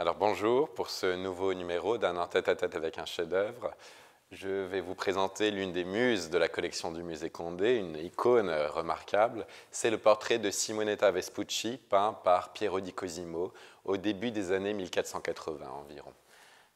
Alors bonjour pour ce nouveau numéro d'un en tête à tête avec un chef-d'œuvre. Je vais vous présenter l'une des muses de la collection du musée Condé, une icône remarquable. C'est le portrait de Simonetta Vespucci, peint par Piero di Cosimo au début des années 1480 environ.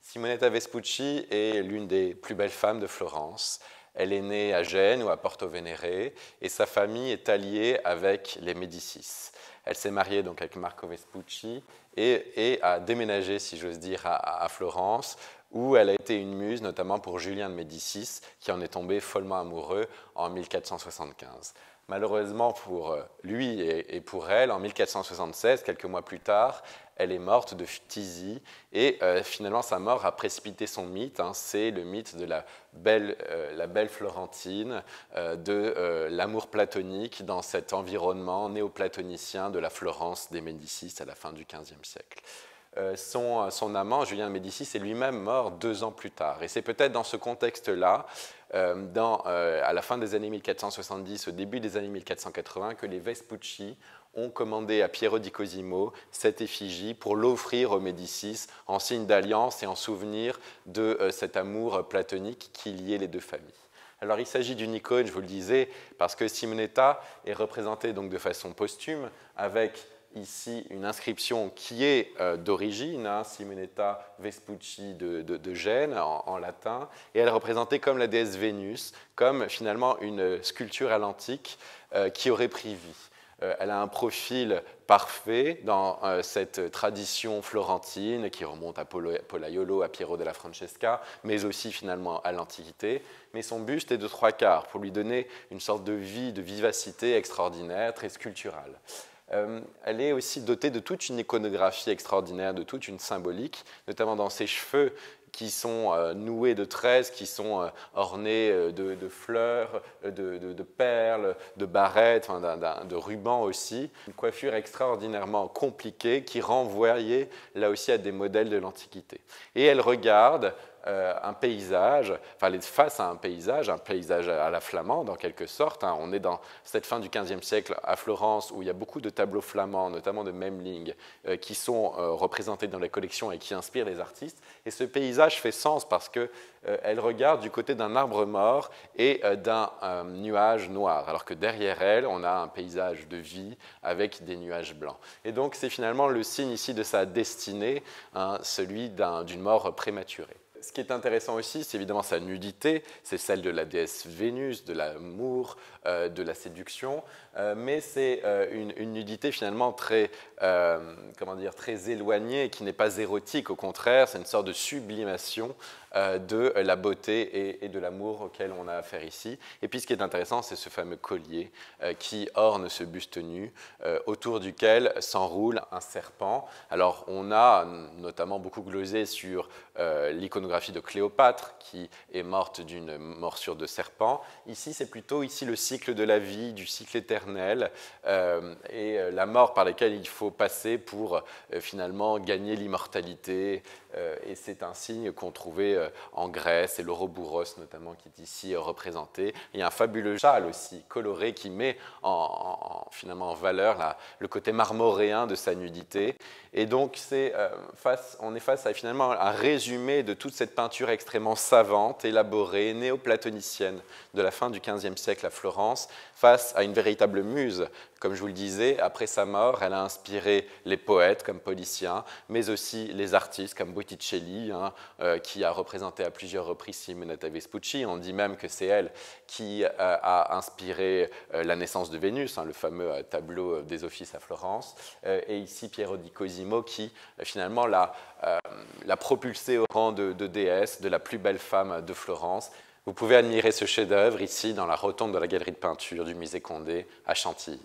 Simonetta Vespucci est l'une des plus belles femmes de Florence. Elle est née à Gênes ou à Porto Venere et sa famille est alliée avec les Médicis. Elle s'est mariée donc avec Marco Vespucci et, a déménagé, si j'ose dire, à, à, Florence, où elle a été une muse, notamment pour Julien de Médicis, qui en est tombé follement amoureux en 1475. Malheureusement pour euh, lui et pour elle, en 1476, quelques mois plus tard, elle est morte de phtisie et euh, finalement sa mort a précipité son mythe. Hein. c'est le mythe de la belle, euh, Florentine, de l'amour platonique dans cet environnement néoplatonicien de la Florence des Médicis à la fin du XVe siècle. Euh, son, amant, Julien Médicis, est lui-même mort deux ans plus tard. Et c'est peut-être dans ce contexte-là, euh, euh, à la fin des années 1470, au début des années 1480, que les Vespucci ont commandé à Piero di Cosimo cette effigie pour l'offrir aux Médicis en signe d'alliance et en souvenir de cet amour platonique qui liait les deux familles. Alors il s'agit d'une icône, je vous le disais, parce que Simonetta est représentée donc de façon posthume avec ici une inscription qui est euh, d'origine, hein, Simonetta Vespucci de, de, Gênes en, latin, et elle est représentée comme la déesse Vénus, comme finalement une sculpture à l'antique euh, qui aurait pris vie. Euh, elle a un profil parfait dans cette tradition florentine qui remonte à Pollaiolo, Polaiolo, à Piero della Francesca, mais aussi finalement à l'Antiquité. Mais son buste est de trois quarts pour lui donner une sorte de vie, de vivacité extraordinaire, très sculpturale. Euh, elle est aussi dotée de toute une iconographie extraordinaire, de toute une symbolique, notamment dans ses cheveux qui sont euh, noués de tresses, qui sont euh, ornés de, fleurs, de, perles, de barrettes, de rubans aussi. Une coiffure extraordinairement compliquée qui renvoyait là aussi à des modèles de l'Antiquité. Et elle regarde euh, un paysage, enfin face à un paysage, un paysage à la flamande en quelque sorte. Hein. On est dans cette fin du XVe siècle à Florence où il y a beaucoup de tableaux flamands, notamment de Memling, euh, qui sont euh, représentés dans les collections et qui inspirent les artistes. Et ce paysage fait sens parce que elle regarde du côté d'un arbre mort et d'un nuage noir, alors que derrière elle, on a un paysage de vie avec des nuages blancs. Et donc c'est finalement le signe ici de sa destinée, hein, celui d'une mort prématurée ce qui est intéressant aussi, c'est évidemment sa nudité, c'est celle de la déesse Vénus, de l'amour, euh, de la séduction, euh, mais c'est euh, une, nudité finalement très, comment dire, très éloignée, qui n'est pas érotique, au contraire, c'est une sorte de sublimation de la beauté et, et de l'amour auquel on a affaire ici. Et puis ce qui est intéressant, c'est ce fameux collier qui orne ce buste nu, autour duquel s'enroule un serpent. Alors on a notamment beaucoup glosé sur l'iconographie de Cléopâtre qui est morte d'une morsure de serpent. Ici, c'est plutôt ici le cycle de la vie, du cycle éternel euh, et euh, la mort par laquelle il faut passer pour euh, finalement gagner l'immortalité. et c'est un signe qu'on trouvait en Grèce et l'Ouroboros notamment qui est ici représenté. Il y a un fabuleux châle aussi coloré qui met en, finalement en valeur le côté marmoréen de sa nudité. Et donc, c'est face, on est face à finalement un résumé de toute cette cette peinture extrêmement savante, élaborée, néoplatonicienne de la fin du XVe siècle à Florence, face à une véritable muse. Comme je vous le disais, après sa mort, elle a inspiré les poètes comme Policien, mais aussi les artistes comme Botticelli, hein, euh, qui a représenté à plusieurs reprises Simonetta Vespucci. On dit même que c'est elle qui euh, a inspiré euh, la naissance de Vénus, hein, le fameux tableau des offices à Florence, et ici Piero di Cosimo qui finalement l'a propulsé au rang de déesse, de la plus belle femme de Florence. Vous pouvez admirer ce chef-d'œuvre ici dans la rotonde de la galerie de peinture du musée Condé à Chantilly.